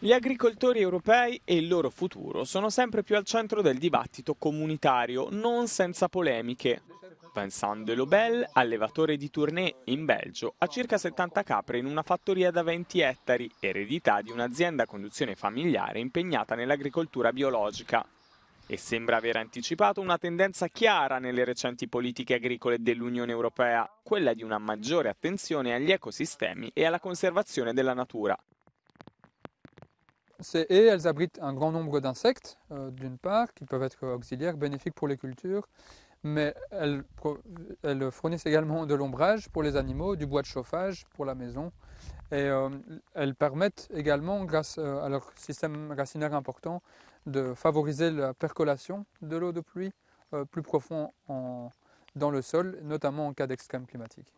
Gli agricoltori europei e il loro futuro sono sempre più al centro del dibattito comunitario, non senza polemiche. Vincent de Lobel, allevatore di Tournai in Belgio, ha circa 70 capre in una fattoria da 20 ettari, eredità di un'azienda a conduzione familiare impegnata nell'agricoltura biologica. E sembra aver anticipato una tendenza chiara nelle recenti politiche agricole dell'Unione Europea, quella di una maggiore attenzione agli ecosistemi e alla conservazione della natura. Ces elles abritent un grand nombre d'insectes, euh, d'une part, qui peuvent être auxiliaires, bénéfiques pour les cultures, mais elles, fournissent également de l'ombrage pour les animaux, du bois de chauffage pour la maison, et euh, elles permettent également, grâce euh, à leur système racinaire important, de favoriser la percolation de l'eau de pluie plus profond dans le sol, notamment en cas d'extrême climatique.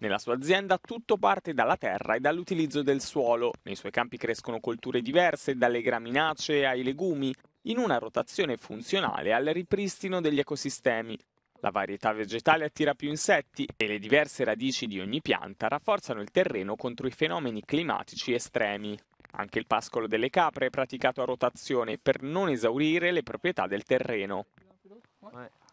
Nella sua azienda tutto parte dalla terra e dall'utilizzo del suolo. Nei suoi campi crescono colture diverse, dalle graminacee ai legumi, in una rotazione funzionale al ripristino degli ecosistemi. La varietà vegetale attira più insetti e le diverse radici di ogni pianta rafforzano il terreno contro i fenomeni climatici estremi. Anche il pascolo delle capre è praticato a rotazione per non esaurire le proprietà del terreno.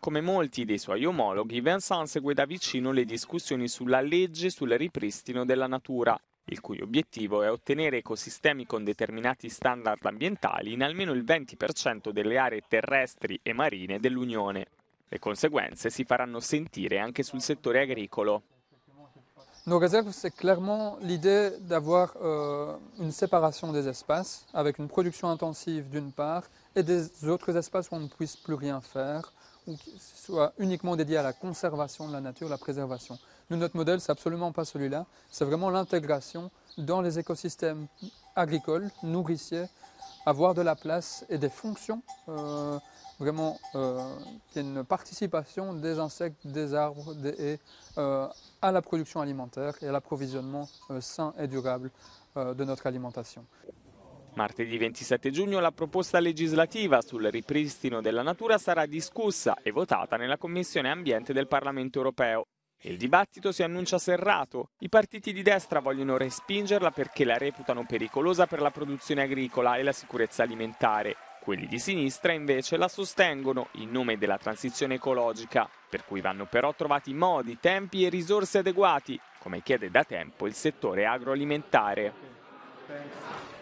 Come molti dei suoi omologhi, Vincent segue da vicino le discussioni sulla legge sul ripristino della natura, il cui obiettivo è ottenere ecosistemi con determinati standard ambientali in almeno il 20% delle aree terrestri e marine dell'Unione. Le conseguenze si faranno sentire anche sul settore agricolo. Nos réserves, c'est clairement l'idée d'avoir euh, une séparation des espaces, avec une production intensive d'une part, et des autres espaces où on ne puisse plus rien faire, ou qui soient uniquement dédiés à la conservation de la nature, la préservation. Nous, notre modèle, c'est absolument pas celui-là, c'est vraiment l'intégration dans les écosystèmes agricoles, nourriciers, avoir de la place et des fonctions, euh, vraiment euh, une participation des insectes, des arbres, des haies euh, à la production alimentaire et à l'approvisionnement sain et durable de notre alimentation. Mardi 27 giugno la proposta legislativa sul ripristino della natura sarà discussa e votata nella Commission Ambiente del Parlamento europeo. Il dibattito si annuncia serrato. I partiti di destra vogliono respingerla perché la reputano pericolosa per la produzione agricola e la sicurezza alimentare. Quelli di sinistra invece la sostengono in nome della transizione ecologica, per cui vanno però trovati modi, tempi e risorse adeguati, come chiede da tempo il settore agroalimentare.